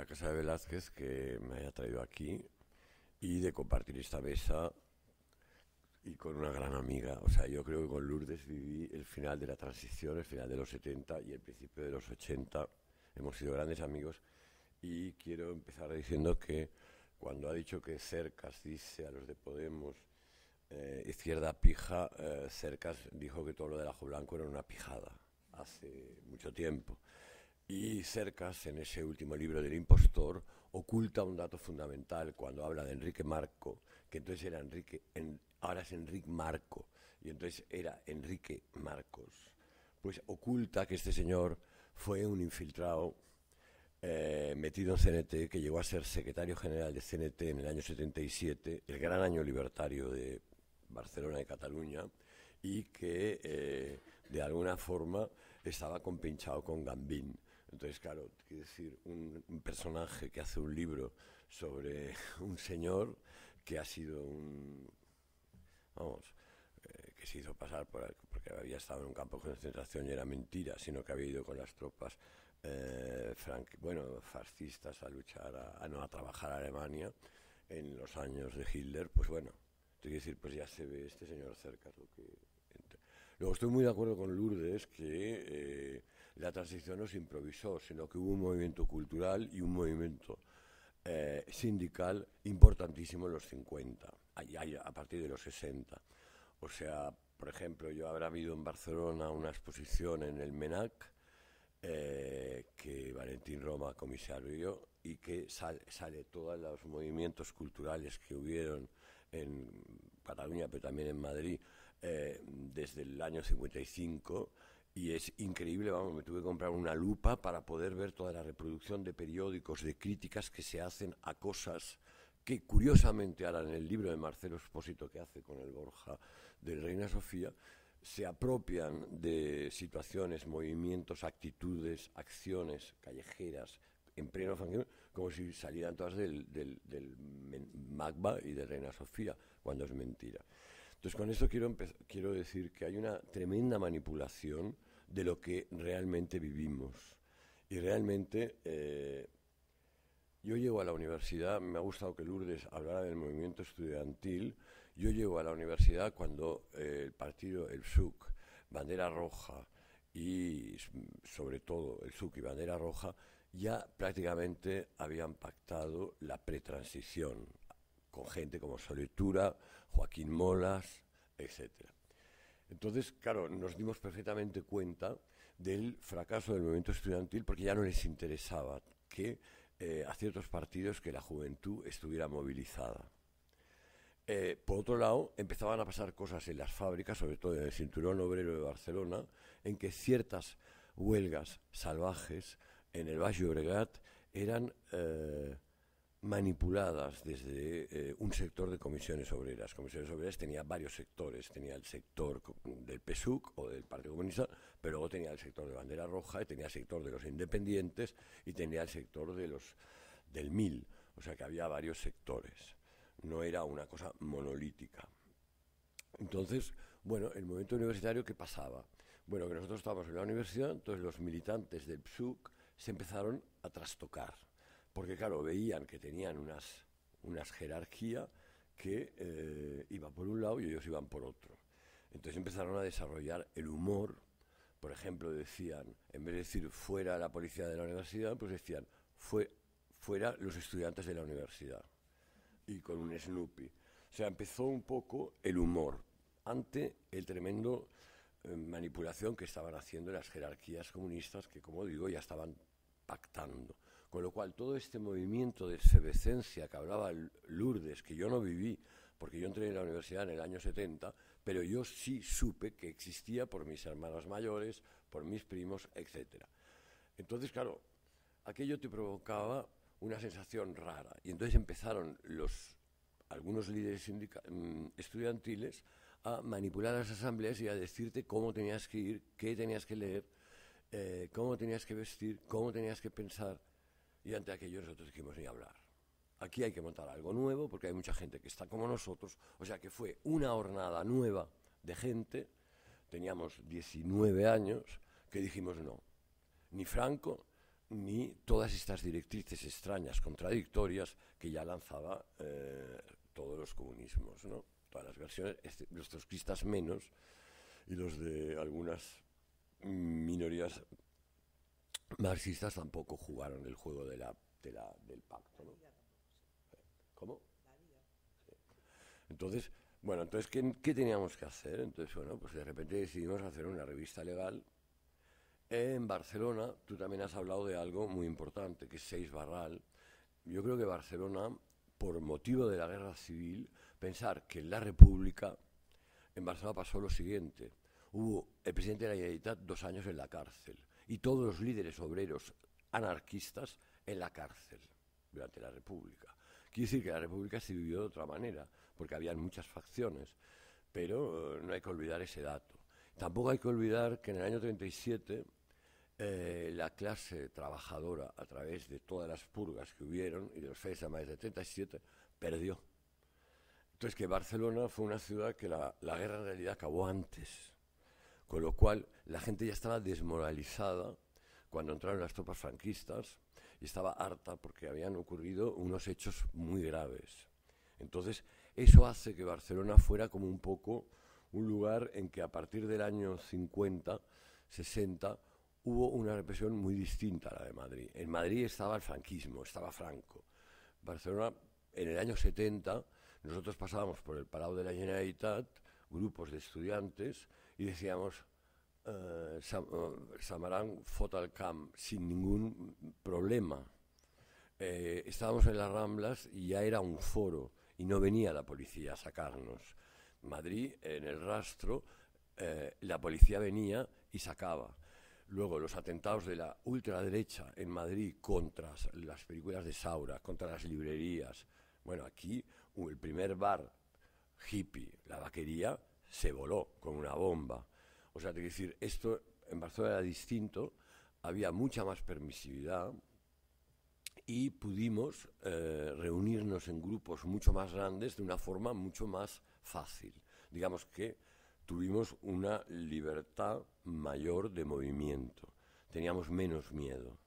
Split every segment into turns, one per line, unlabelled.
a casa de Velázquez que me haya traído aquí y de compartir esta mesa y con una gran amiga. O sea, yo creo que con Lourdes viví el final de la transición, el final de los 70 y el principio de los 80. Hemos sido grandes amigos y quiero empezar diciendo que cuando ha dicho que Cercas dice a los de Podemos, eh, izquierda pija, eh, Cercas dijo que todo lo del ajo blanco era una pijada hace mucho tiempo. Y Cercas, en ese último libro del impostor, oculta un dato fundamental cuando habla de Enrique Marco, que entonces era Enrique, ahora es Enrique Marco, y entonces era Enrique Marcos. Pues oculta que este señor fue un infiltrado eh, metido en CNT, que llegó a ser secretario general de CNT en el año 77, el gran año libertario de Barcelona y Cataluña, y que eh, de alguna forma estaba compinchado con Gambín entonces, claro, quiero decir, un, personaje que hace un libro sobre un señor que ha sido un. Vamos, eh, que se hizo pasar por, porque había estado en un campo de concentración y era mentira, sino que había ido con las tropas eh, bueno, fascistas a luchar, a, no a trabajar a Alemania en los años de Hitler, pues bueno, te quiero decir, pues ya se ve este señor cerca. Lo que... Luego estoy muy de acuerdo con Lourdes que eh, la transición no se improvisó, sino que hubo un movimiento cultural y un movimiento eh, sindical importantísimo en los 50, a partir de los 60. O sea, por ejemplo, yo habrá habido en Barcelona una exposición en el MENAC eh, que Valentín Roma comisario, y que sale todos los movimientos culturales que hubieron en Cataluña, pero también en Madrid, eh, desde el año 55 y es increíble, vamos, me tuve que comprar una lupa para poder ver toda la reproducción de periódicos, de críticas que se hacen a cosas que curiosamente ahora en el libro de Marcelo Espósito que hace con el Borja de Reina Sofía, se apropian de situaciones, movimientos, actitudes, acciones callejeras en pleno franquismo, como si salieran todas del, del, Magba y de Reina Sofía, cuando es mentira. Entonces, con esto quiero, quiero decir que hay una tremenda manipulación de lo que realmente vivimos. Y realmente eh, yo llego a la universidad, me ha gustado que Lourdes hablara del movimiento estudiantil, yo llego a la universidad cuando eh, el partido, el SUC, Bandera Roja y sobre todo el SUC y Bandera Roja, ya prácticamente habían pactado la pretransición con gente como Solitura, Joaquín Molas, etcétera. Entonces, claro, nos dimos perfectamente cuenta del fracaso del movimiento estudiantil porque ya no les interesaba que eh, a ciertos partidos que la juventud estuviera movilizada. Eh, por otro lado, empezaban a pasar cosas en las fábricas, sobre todo en el Cinturón Obrero de Barcelona, en que ciertas huelgas salvajes en el Valle Obregat eran eh, manipuladas desde eh, un sector de comisiones obreras. Comisiones obreras tenía varios sectores, tenía el sector del PSUC o del Partido Comunista, pero luego tenía el sector de Bandera Roja, y tenía el sector de los independientes y tenía el sector de los del MIL, o sea que había varios sectores. No era una cosa monolítica. Entonces, bueno, el momento universitario, ¿qué pasaba? Bueno, que nosotros estábamos en la universidad, entonces los militantes del PSUC se empezaron a trastocar porque claro, veían que tenían unas, unas que eh, iba por un lado y ellos iban por otro. Entonces empezaron a desarrollar el humor. Por ejemplo, decían, en vez de decir fuera la policía de la universidad, pues decían Fue, fuera los estudiantes de la universidad. Y con un Snoopy. O sea, empezó un poco el humor ante el tremendo eh, manipulación que estaban haciendo las jerarquías comunistas que, como digo, ya estaban pactando. Con lo cual, todo este movimiento de efervescencia que hablaba Lourdes, que yo no viví, porque yo entré en la universidad en el año 70, pero yo sí supe que existía por mis hermanos mayores, por mis primos, etc. Entonces, claro, aquello te provocaba una sensación rara. Y entonces empezaron los, algunos líderes mm, estudiantiles a manipular las asambleas y a decirte cómo tenías que ir, qué tenías que leer, eh, cómo tenías que vestir, cómo tenías que pensar. Y ante aquello nosotros dijimos ni hablar. Aquí hay que montar algo nuevo porque hay mucha gente que está como nosotros. O sea que fue una hornada nueva de gente. Teníamos 19 años que dijimos no. Ni Franco ni todas estas directrices extrañas, contradictorias que ya lanzaba eh, todos los comunismos, Todas las versiones, este, los trotskistas menos y los de algunas minorías marxistas tampoco jugaron el juego del pacto. ¿Cómo? Entonces, bueno, entonces, ¿qué, teníamos que hacer? Entonces, bueno, pues de repente decidimos hacer una revista legal. En Barcelona, tú también has hablado de algo muy importante, que es Seis Barral. Yo creo que Barcelona, por motivo de la guerra civil, pensar que en la República, en Barcelona pasó lo siguiente. Hubo el presidente de la Generalitat dos años en la cárcel y todos los líderes obreros anarquistas en la cárcel durante la República. Quiere decir que la República se vivió de otra manera, porque habían muchas facciones, pero eh, no hay que olvidar ese dato. Tampoco hay que olvidar que en el año 37 eh, la clase trabajadora, a través de todas las purgas que hubieron y de los seis a más de 37, perdió. Entonces que Barcelona fue una ciudad que la, la guerra en realidad acabó antes con lo cual, la gente ya estaba desmoralizada cuando entraron las tropas franquistas y estaba harta porque habían ocurrido unos hechos muy graves. Entonces, eso hace que Barcelona fuera como un poco un lugar en que a partir del año 50, 60, hubo una represión muy distinta a la de Madrid. En Madrid estaba el franquismo, estaba Franco. Barcelona, en el año 70, nosotros pasábamos por el Palau de la Generalitat, grupos de estudiantes, y decíamos, eh, eh Samarán Fotalcam sin ningún problema. Eh, estábamos en las Ramblas y ya era un foro y no venía la policía a sacarnos. Madrid, en el rastro, eh, la policía venía y sacaba. Luego los atentados de la ultraderecha en Madrid contra las películas de Saura, contra las librerías. Bueno, aquí el primer bar hippie, la vaquería, se voló con una bomba. O sea, decir, esto en Barcelona era distinto, había mucha más permisividad y pudimos eh, reunirnos en grupos mucho más grandes de una forma mucho más fácil. Digamos que tuvimos una libertad mayor de movimiento, teníamos menos miedo.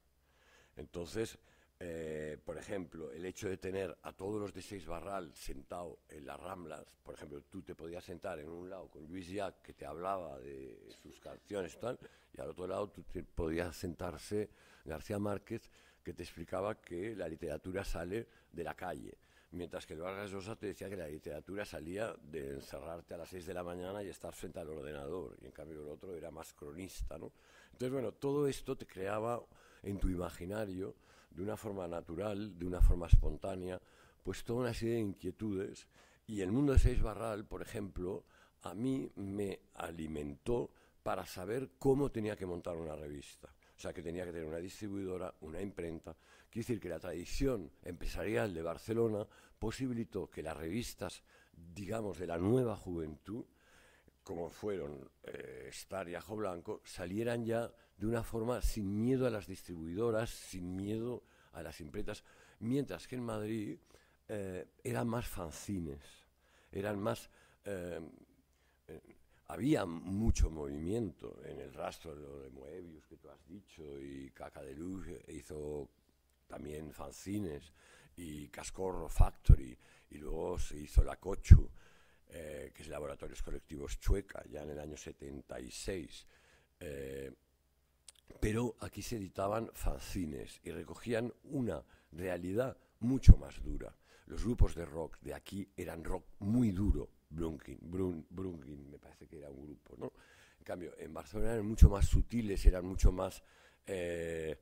Entonces, eh, por ejemplo, el hecho de tener a todos los de Seis Barral sentado en las Ramblas, por ejemplo, tú te podías sentar en un lado con Luis Yac, que te hablaba de sus canciones y tal, y al otro lado tú te podías sentarse García Márquez, que te explicaba que la literatura sale de la calle, mientras que el Vargas Llosa te decía que la literatura salía de encerrarte a las seis de la mañana y estar frente al ordenador, y en cambio el otro era más cronista, ¿no? Entonces, bueno, todo esto te creaba en tu imaginario de una forma natural, de una forma espontánea, pues toda una serie de inquietudes. Y el mundo de Seis Barral, por ejemplo, a mí me alimentó para saber cómo tenía que montar una revista. O sea, que tenía que tener una distribuidora, una imprenta. Quiere decir que la tradición empresarial de Barcelona posibilitó que las revistas, digamos, de la nueva juventud, como fueron eh, Star y Ajo Blanco, salieran ya de una forma sin miedo a las distribuidoras, sin miedo a las imprentas, mientras que en Madrid eh, eran más fanzines, eran más... Eh, eh, había mucho movimiento en el rastro de, Moebius que tú has dicho y Caca de Luz hizo también fanzines y Cascorro Factory y luego se hizo la Cochu, que es Laboratorios Colectivos Chueca, ya en el año 76 pero aquí se editaban fanzines y recogían una realidad mucho más dura. Los grupos de rock de aquí eran rock muy duro. Brunkin, me parece que era un grupo, ¿no? En cambio, en Barcelona eran mucho más sutiles, eran mucho más eh,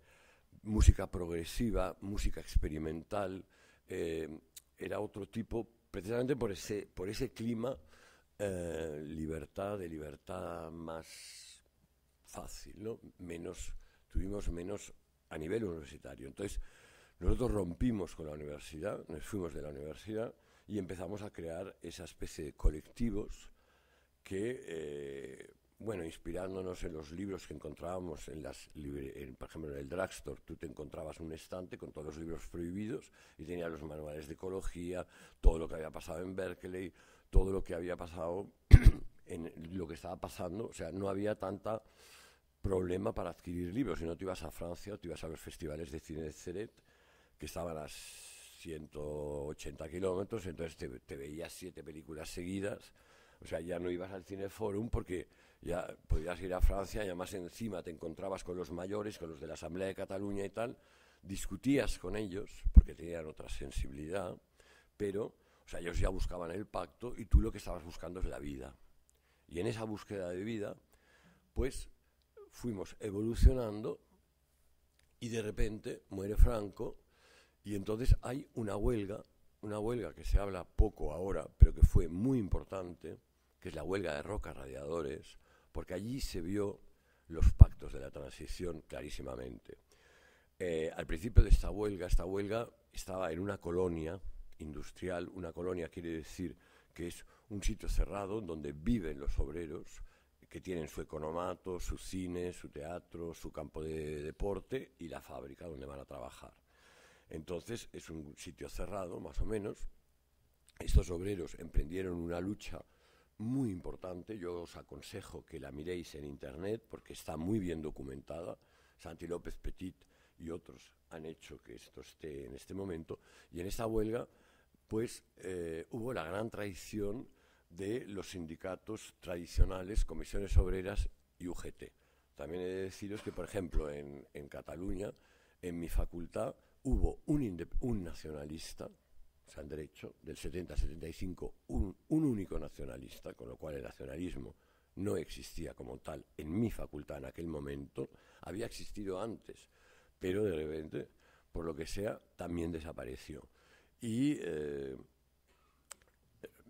música progresiva, música experimental, eh, era otro tipo, precisamente por ese, por ese clima, eh, libertad, de libertad más fácil, ¿no? Menos, tuvimos menos a nivel universitario. Entonces, nosotros rompimos con la universidad, nos fuimos de la universidad y empezamos a crear esa especie de colectivos que, eh, bueno, inspirándonos en los libros que encontrábamos, en las en, por ejemplo, en el drugstore, tú te encontrabas un estante con todos los libros prohibidos y tenía los manuales de ecología, todo lo que había pasado en Berkeley, todo lo que había pasado en lo que estaba pasando, o sea, no había tanta problema para adquirir libros. Si no, te ibas a Francia, te ibas a los festivales de cine de Ceret que estaban a 180 kilómetros, entonces te, veías siete películas seguidas. O sea, ya no ibas al Cineforum porque ya podías ir a Francia y además encima te encontrabas con los mayores, con los de la Asamblea de Cataluña y tal, discutías con ellos porque tenían otra sensibilidad, pero, o sea, ellos ya buscaban el pacto y tú lo que estabas buscando es la vida. Y en esa búsqueda de vida, pues fuimos evolucionando y de repente muere Franco y entonces hay una huelga, una huelga que se habla poco ahora, pero que fue muy importante, que es la huelga de Rocas Radiadores, porque allí se vio los pactos de la transición clarísimamente. Eh, al principio de esta huelga, esta huelga estaba en una colonia industrial, una colonia quiere decir que es un sitio cerrado donde viven los obreros, que tienen su economato, su cine, su teatro, su campo de deporte y la fábrica donde van a trabajar. Entonces es un sitio cerrado, más o menos. Estos obreros emprendieron una lucha muy importante. Yo os aconsejo que la miréis en Internet porque está muy bien documentada. Santi López Petit y otros han hecho que esto esté en este momento. Y en esta huelga, pues eh, hubo la gran traición de los sindicatos tradicionales, comisiones obreras y UGT. También he de deciros que, por ejemplo, en, Cataluña, en mi facultad, hubo un, nacionalista, San derecho, del 70 al 75, un, un único nacionalista, con lo cual el nacionalismo no existía como tal en mi facultad en aquel momento, había existido antes, pero de repente, por lo que sea, también desapareció. Y, eh, eh,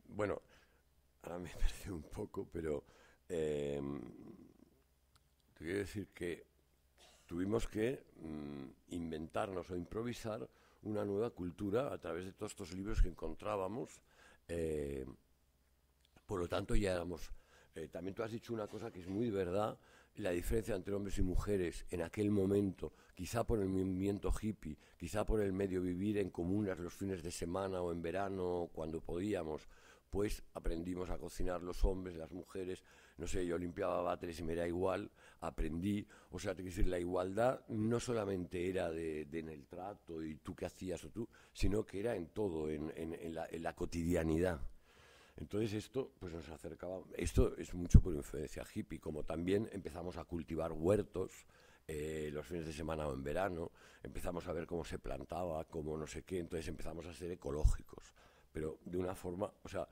bueno, ahora me perdí un poco, pero em, te quiero decir que tuvimos que mm, inventarnos o improvisar una nueva cultura a través de todos estos libros que encontrábamos. Eh, por lo tanto, ya éramos... Eh, también tú has dicho una cosa que es muy verdad, la diferencia entre hombres y mujeres en aquel momento, quizá por el movimiento hippie, quizá por el medio vivir en comunas los fines de semana o en verano cuando podíamos, pues aprendimos a cocinar los hombres, las mujeres, no sé, yo limpiaba batres y me era igual, aprendí, o sea, te quiero decir, la igualdad no solamente era de, en el trato y tú qué hacías o tú, sino que era en todo, en, la, cotidianidad. Entonces esto pues nos acercaba, esto es mucho por influencia hippie, como también empezamos a cultivar huertos, eh, los fines de semana o en verano, empezamos a ver cómo se plantaba, cómo no sé qué, entonces empezamos a ser ecológicos, pero de una forma, o sea,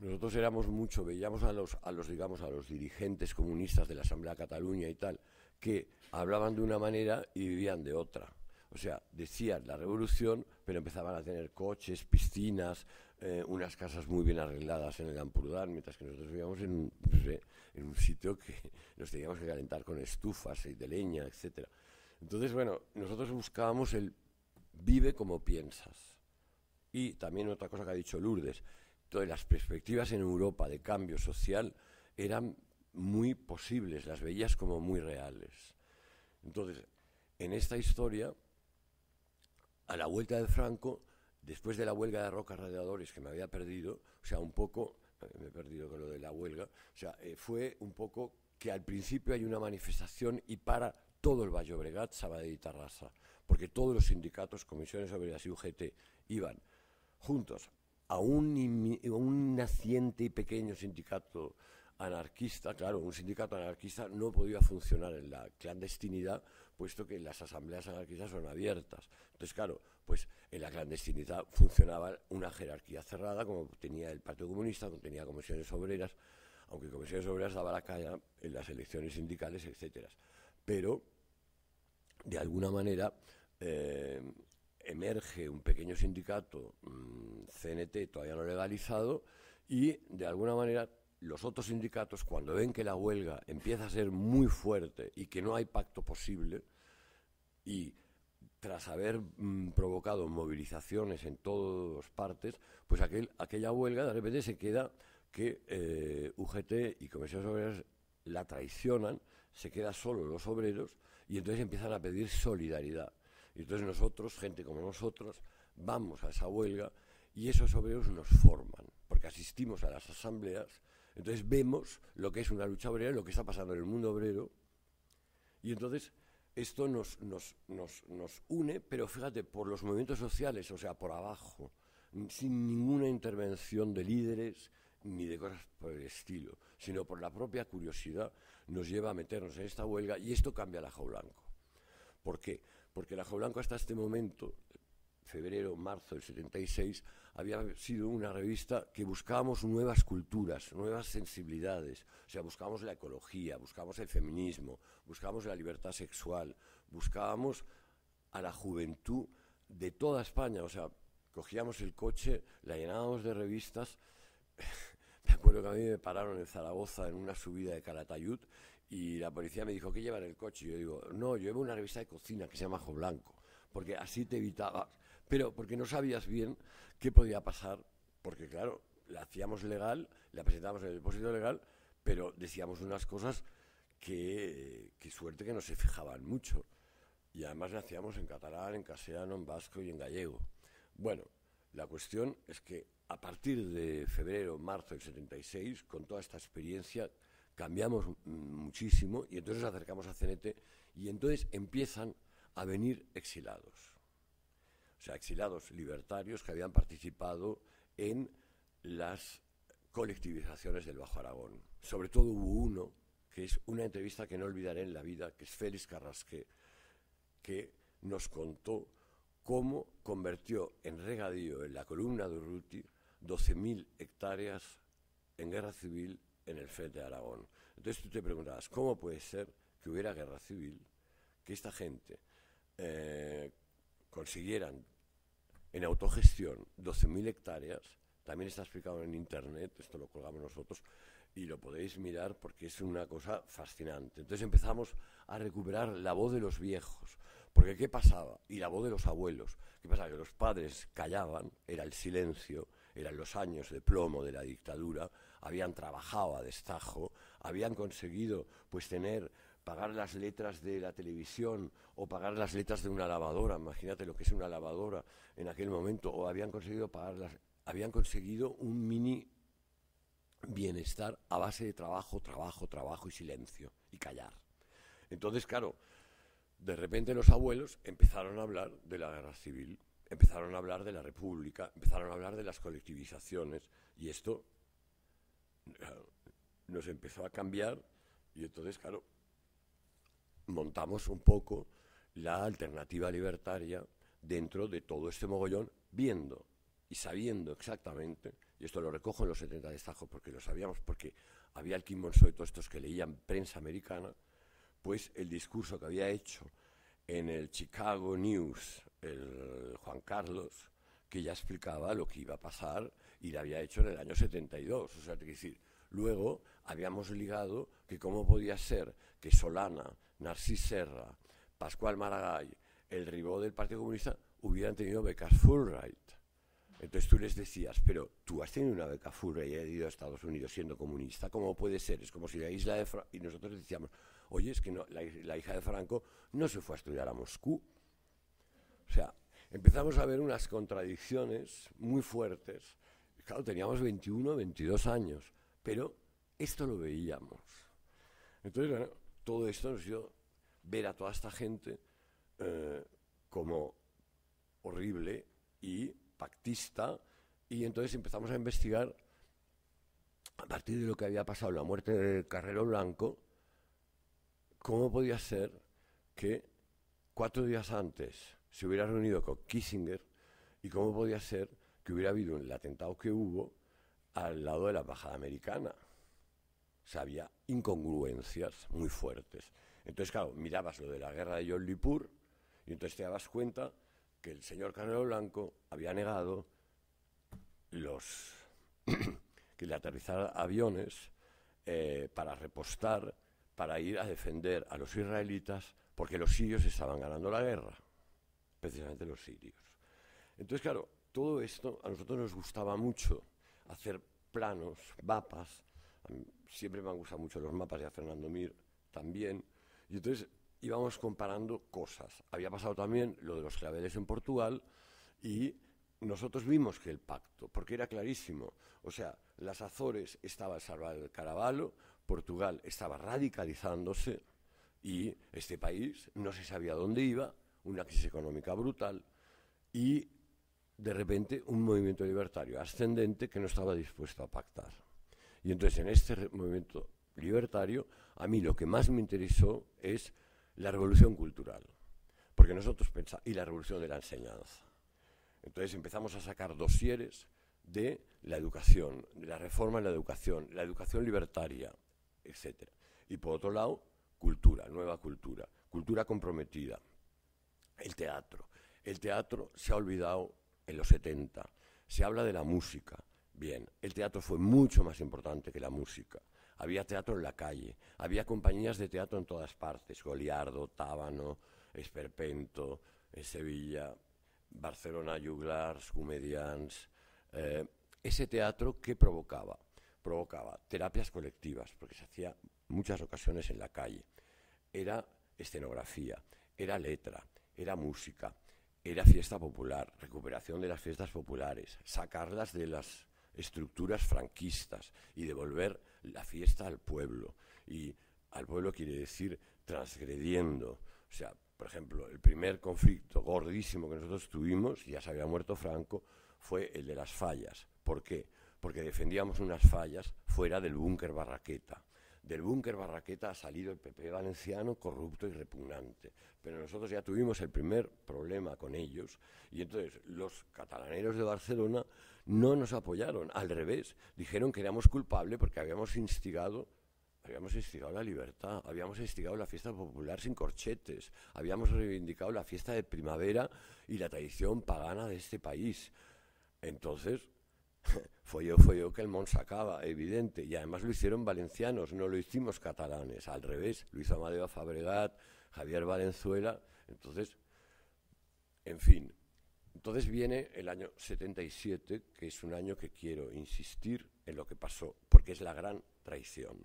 nosotros éramos mucho, veíamos a los, a los, digamos, a los dirigentes comunistas de la Asamblea Cataluña y tal, que hablaban de una manera y vivían de otra. O sea, decían la revolución, pero empezaban a tener coches, piscinas, eh, unas casas muy bien arregladas en el Ampurdán, mientras que nosotros vivíamos en un, en un sitio que nos teníamos que calentar con estufas y de leña, etc. Entonces, bueno, nosotros buscábamos el vive como piensas. Y también otra cosa que ha dicho Lourdes, entonces, las perspectivas en Europa de cambio social eran muy posibles, las veías como muy reales. Entonces, en esta historia, a la vuelta de Franco, después de la huelga de rocas radiadores que me había perdido, o sea, un poco, eh, me he perdido con lo de la huelga, o sea, eh, fue un poco que al principio hay una manifestación y para todo el Valle Obregat, Sabadell y Tarrasa, porque todos los sindicatos, comisiones obreras y UGT iban juntos a un, naciente y pequeño sindicato anarquista, claro, un sindicato anarquista no podía funcionar en la clandestinidad, puesto que las asambleas anarquistas son abiertas. Entonces, claro, pues en la clandestinidad funcionaba una jerarquía cerrada, como tenía el Partido Comunista, como tenía comisiones obreras, aunque comisiones obreras daba la calle en las elecciones sindicales, etcétera. Pero, de alguna manera, eh, emerge un pequeño sindicato, mm, CNT todavía no legalizado, y de alguna manera los otros sindicatos, cuando ven que la huelga empieza a ser muy fuerte y que no hay pacto posible, y tras haber mm, provocado movilizaciones en todas partes, pues aquel, aquella huelga de repente se queda que eh, UGT y Comisiones Obreras la traicionan, se quedan solo los obreros y entonces empiezan a pedir solidaridad. Y entonces nosotros, gente como nosotros, vamos a esa huelga y esos obreros nos forman, porque asistimos a las asambleas, entonces vemos lo que es una lucha obrera, lo que está pasando en el mundo obrero, y entonces esto nos, nos une, pero fíjate, por los movimientos sociales, o sea, por abajo, sin ninguna intervención de líderes ni de cosas por el estilo, sino por la propia curiosidad nos lleva a meternos en esta huelga y esto cambia la ajo blanco. ¿Por qué? porque el ajo blanco hasta este momento, febrero, marzo del 76, había sido una revista que buscábamos nuevas culturas, nuevas sensibilidades. O sea, buscábamos la ecología, buscábamos el feminismo, buscábamos la libertad sexual, buscábamos a la juventud de toda España. O sea, cogíamos el coche, la llenábamos de revistas. me acuerdo que a mí me pararon en Zaragoza en una subida de Calatayud y la policía me dijo, ¿qué lleva en el coche? Y yo digo, no, llevo una revista de cocina que se llama Ajo Blanco, porque así te evitaba. Pero porque no sabías bien qué podía pasar, porque claro, la hacíamos legal, la presentábamos en el depósito legal, pero decíamos unas cosas que, que suerte que no se fijaban mucho. Y además la hacíamos en catalán, en castellano, en vasco y en gallego. Bueno, la cuestión es que a partir de febrero, marzo del 76, con toda esta experiencia cambiamos muchísimo y entonces nos acercamos a Cenete y entonces empiezan a venir exilados. O sea, exilados libertarios que habían participado en las colectivizaciones del Bajo Aragón. Sobre todo hubo uno, que es una entrevista que no olvidaré en la vida, que es Félix Carrasque, que nos contó cómo convirtió en regadío en la columna de Urruti 12.000 hectáreas en guerra civil en el frente de Aragón. Entonces tú te preguntabas, ¿cómo puede ser que hubiera guerra civil, que esta gente eh, consiguieran en autogestión 12.000 hectáreas? También está explicado en Internet, esto lo colgamos nosotros, y lo podéis mirar porque es una cosa fascinante. Entonces empezamos a recuperar la voz de los viejos, porque ¿qué pasaba? Y la voz de los abuelos. ¿Qué pasaba? Que los padres callaban, era el silencio, eran los años de plomo de la dictadura, habían trabajado a destajo, habían conseguido pues tener pagar las letras de la televisión o pagar las letras de una lavadora, imagínate lo que es una lavadora en aquel momento, o habían conseguido pagar las, habían conseguido un mini bienestar a base de trabajo, trabajo, trabajo y silencio y callar. Entonces, claro, de repente los abuelos empezaron a hablar de la guerra civil empezaron a hablar de la República, empezaron a hablar de las colectivizaciones y esto nos empezó a cambiar y entonces, claro, montamos un poco la alternativa libertaria dentro de todo este mogollón, viendo y sabiendo exactamente, y esto lo recojo en los 70 destajos porque lo sabíamos, porque había el Kim Monso y todos estos que leían prensa americana, pues el discurso que había hecho en el Chicago News el Juan Carlos, que ya explicaba lo que iba a pasar y lo había hecho en el año 72. O sea, es decir, luego habíamos ligado que cómo podía ser que Solana, Narcís Serra, Pascual Maragall, el ribó del Partido Comunista hubieran tenido becas Fulbright. Entonces tú les decías, pero tú has tenido una beca Fulbright y has ido a Estados Unidos siendo comunista, ¿cómo puede ser? Es como si la isla de Y nosotros decíamos, oye, es que la hija de Franco no se fue a estudiar a Moscú, o sea, empezamos a ver unas contradicciones muy fuertes. Claro, teníamos 21, 22 años, pero esto lo veíamos. Entonces, bueno, todo esto nos dio ver a toda esta gente eh, como horrible y pactista, y entonces empezamos a investigar a partir de lo que había pasado, la muerte del Carrero Blanco, cómo podía ser que cuatro días antes se hubiera reunido con Kissinger y cómo podía ser que hubiera habido el atentado que hubo al lado de la embajada americana. O sea, había incongruencias muy fuertes. Entonces, claro, mirabas lo de la guerra de Yolipur y entonces te dabas cuenta que el señor Canelo Blanco había negado los que le aterrizara aviones eh, para repostar, para ir a defender a los israelitas, porque los sirios estaban ganando la guerra precisamente los sirios. Entonces, claro, todo esto a nosotros nos gustaba mucho, hacer planos, mapas, siempre me han gustado mucho los mapas, de Fernando Mir también, y entonces íbamos comparando cosas. Había pasado también lo de los claveles en Portugal y nosotros vimos que el pacto, porque era clarísimo, o sea, las Azores estaba salvado el caravalo, Portugal estaba radicalizándose y este país no se sabía dónde iba una crisis económica brutal y de repente un movimiento libertario ascendente que no estaba dispuesto a pactar. Y entonces en este movimiento libertario a mí lo que más me interesó es la revolución cultural, porque nosotros pensamos, y la revolución de la enseñanza. Entonces empezamos a sacar dosieres de la educación, de la reforma en la educación, la educación libertaria, etc. Y por otro lado, cultura, nueva cultura, cultura comprometida, el teatro. El teatro se ha olvidado en los 70. Se habla de la música. Bien, el teatro fue mucho más importante que la música. Había teatro en la calle, había compañías de teatro en todas partes, Goliardo, Tábano, Esperpento, eh, Sevilla, Barcelona Juglars, Comedians. Eh, ese teatro ¿qué provocaba, provocaba terapias colectivas, porque se hacía muchas ocasiones en la calle. Era escenografía, era letra, era música, era fiesta popular, recuperación de las fiestas populares, sacarlas de las estructuras franquistas y devolver la fiesta al pueblo. Y al pueblo quiere decir transgrediendo. O sea, por ejemplo, el primer conflicto gordísimo que nosotros tuvimos, ya se había muerto Franco, fue el de las fallas. ¿Por qué? Porque defendíamos unas fallas fuera del búnker Barraqueta. Del búnker Barraqueta ha salido el PP valenciano corrupto y repugnante. Pero nosotros ya tuvimos el primer problema con ellos y entonces los catalaneros de Barcelona no nos apoyaron, al revés, dijeron que éramos culpables porque habíamos instigado Habíamos instigado la libertad, habíamos instigado la fiesta popular sin corchetes, habíamos reivindicado la fiesta de primavera y la tradición pagana de este país. Entonces, fue yo que el mon sacaba, evidente. Y además lo hicieron valencianos, no lo hicimos catalanes, al revés. Luis Amadeo Fabregat, Javier Valenzuela. Entonces, en fin. Entonces viene el año 77, que es un año que quiero insistir en lo que pasó, porque es la gran traición.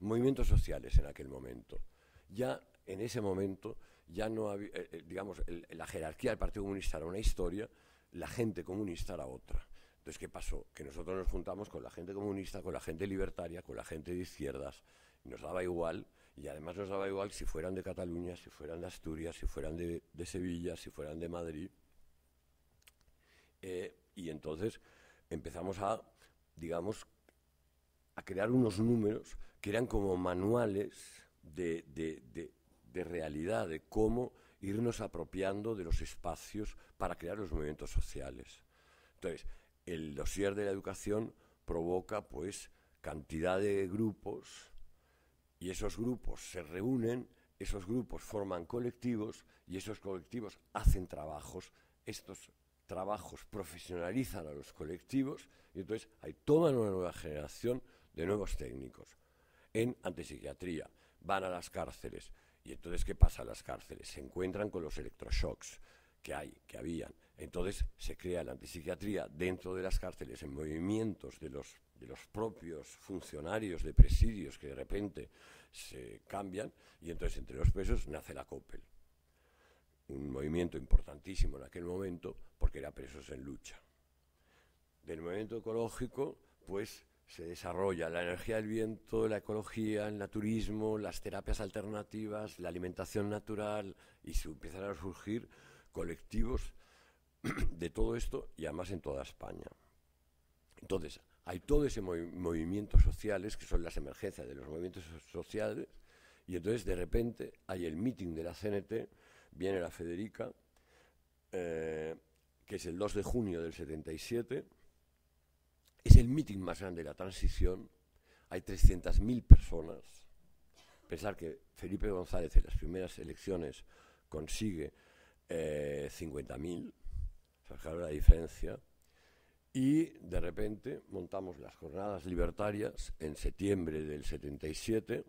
Movimientos sociales en aquel momento. Ya en ese momento, ya no había, eh, eh, digamos, la jerarquía del Partido Comunista era una historia, la gente comunista era otra. Entonces, ¿qué pasó? Que nosotros nos juntamos con la gente comunista, con la gente libertaria, con la gente de izquierdas, y nos daba igual, y además nos daba igual si fueran de Cataluña, si fueran de Asturias, si fueran de, Sevilla, si fueran de Madrid. Eh, y entonces empezamos a, digamos, a crear unos números que eran como manuales de, de, de realidad, de cómo irnos apropiando de los espacios para crear los movimientos sociales. Entonces, el dossier de la educación provoca pues cantidad de grupos y esos grupos se reúnen, esos grupos forman colectivos y esos colectivos hacen trabajos, estos trabajos profesionalizan a los colectivos y entonces hay toda una nueva generación de nuevos técnicos en antipsiquiatría, van a las cárceles, y entonces, ¿qué pasa en las cárceles? Se encuentran con los electroshocks que hay, que habían. Entonces se crea la antipsiquiatría dentro de las cárceles, en movimientos de los, de los propios funcionarios de presidios que de repente se cambian y entonces entre los presos nace la COPEL. Un movimiento importantísimo en aquel momento porque era presos en lucha. Del movimiento ecológico, pues se desarrolla la energía del viento, la ecología, el naturismo, las terapias alternativas, la alimentación natural y se empiezan a surgir colectivos de todo esto y además en toda España. Entonces, hay todo ese movimiento social, que son las emergencias de los movimientos sociales y entonces de repente hay el meeting de la CNT, viene la Federica, eh, que es el 2 de junio del 77 es el mitin más grande de la transición. Hay 300.000 personas. Pensar que Felipe González en las primeras elecciones consigue eh, 50.000, sacar la diferencia. Y de repente montamos las jornadas libertarias en septiembre del 77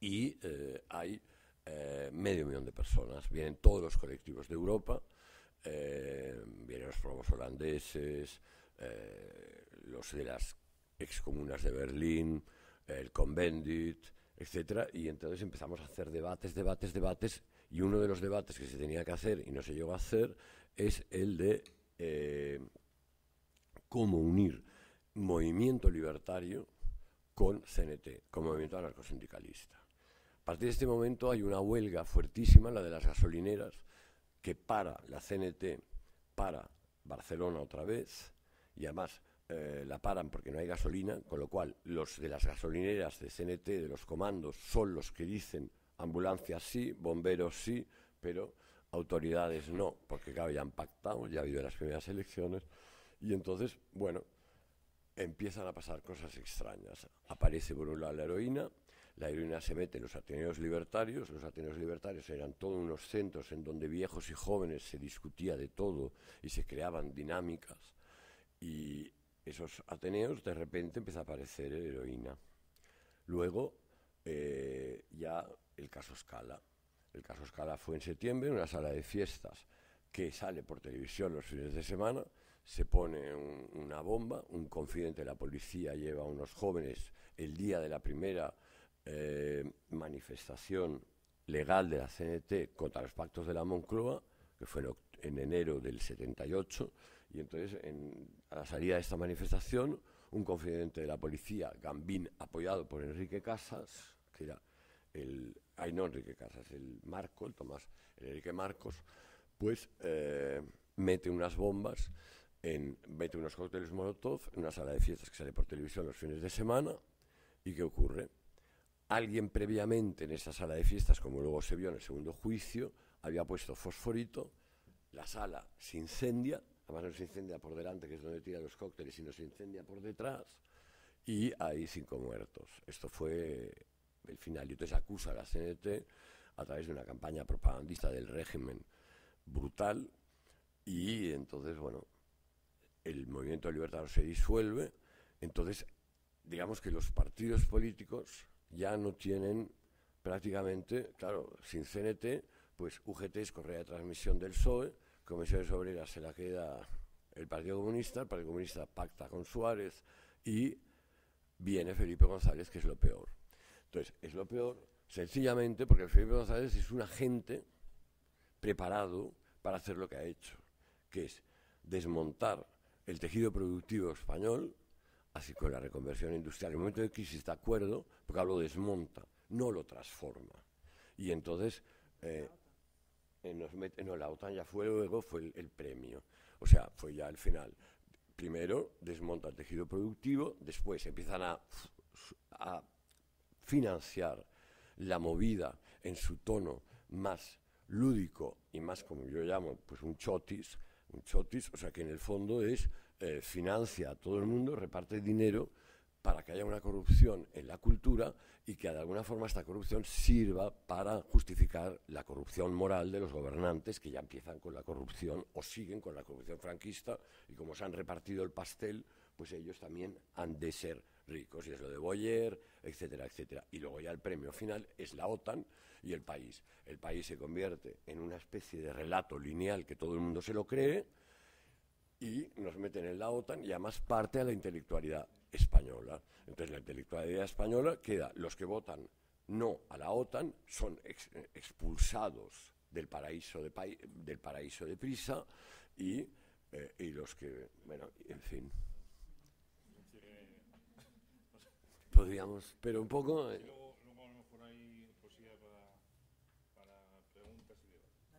y eh, hay eh, medio millón de personas. Vienen todos los colectivos de Europa, eh, vienen los probos holandeses, eh, los de las excomunas de Berlín, el Convendit, etcétera, y entonces empezamos a hacer debates, debates, debates, y uno de los debates que se tenía que hacer y no se llegó a hacer es el de eh, cómo unir movimiento libertario con CNT, con movimiento anarcosindicalista. A partir de este momento hay una huelga fuertísima, la de las gasolineras, que para la CNT, para Barcelona otra vez, y además eh, la paran porque no hay gasolina, con lo cual los de las gasolineras de CNT, de los comandos, son los que dicen ambulancias sí, bomberos sí, pero autoridades no, porque claro, ya han pactado, ya ha habido las primeras elecciones, y entonces, bueno, empiezan a pasar cosas extrañas. Aparece por un lado la heroína, la heroína se mete en los Ateneos Libertarios, los Ateneos Libertarios eran todos unos centros en donde viejos y jóvenes se discutía de todo y se creaban dinámicas y esos Ateneos de repente empieza a aparecer heroína. Luego eh, ya el caso Scala. El caso Scala fue en septiembre en una sala de fiestas que sale por televisión los fines de semana, se pone una bomba, un confidente de la policía lleva a unos jóvenes el día de la primera eh, manifestación legal de la CNT contra los pactos de la Moncloa, que fue en, en enero del 78, y entonces, a la salida de esta manifestación, un confidente de la policía, Gambín, apoyado por Enrique Casas, que era el. Ay, no Enrique Casas, el Marco, el Tomás, el Enrique Marcos, pues eh, mete unas bombas, en, mete unos cócteles Molotov en una sala de fiestas que sale por televisión los fines de semana. ¿Y qué ocurre? Alguien previamente en esa sala de fiestas, como luego se vio en el segundo juicio, había puesto fosforito, la sala se incendia Además no se incendia por delante, que es donde tira los cócteles, sino se incendia por detrás y hay cinco muertos. Esto fue el final. Y entonces acusa a la CNT a través de una campaña propagandista del régimen brutal y entonces, bueno, el movimiento de libertad se disuelve, entonces digamos que los partidos políticos ya no tienen prácticamente, claro, sin CNT, pues UGT es correa de transmisión del PSOE, Comisiones Obreras se la queda el Partido Comunista, el Partido Comunista pacta con Suárez y viene Felipe González, que es lo peor. Entonces, es lo peor sencillamente porque Felipe González es un agente preparado para hacer lo que ha hecho, que es desmontar el tejido productivo español, así con la reconversión industrial. En el momento de crisis de acuerdo, porque lo desmonta, no lo transforma. Y entonces eh, no, la OTAN ya fue luego, fue el, premio. O sea, fue ya el final. Primero desmonta el tejido productivo, después empiezan a, financiar la movida en su tono más lúdico y más, como yo llamo, pues un chotis, un chotis, o sea que en el fondo es, eh, financia a todo el mundo, reparte dinero para que haya una corrupción en la cultura y que de alguna forma esta corrupción sirva para justificar la corrupción moral de los gobernantes que ya empiezan con la corrupción o siguen con la corrupción franquista y como se han repartido el pastel, pues ellos también han de ser ricos y es lo de Boyer, etcétera, etcétera. Y luego ya el premio final es la OTAN y el país. El país se convierte en una especie de relato lineal que todo el mundo se lo cree y nos meten en la OTAN y además parte a la intelectualidad española. Entonces, la intelectualidad española queda, los que votan no a la OTAN son expulsados del paraíso de, del paraíso de Prisa y, eh, y los que, bueno, en fin. Podríamos, pero un poco... Eh.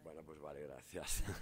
bueno, pues vale, gracias.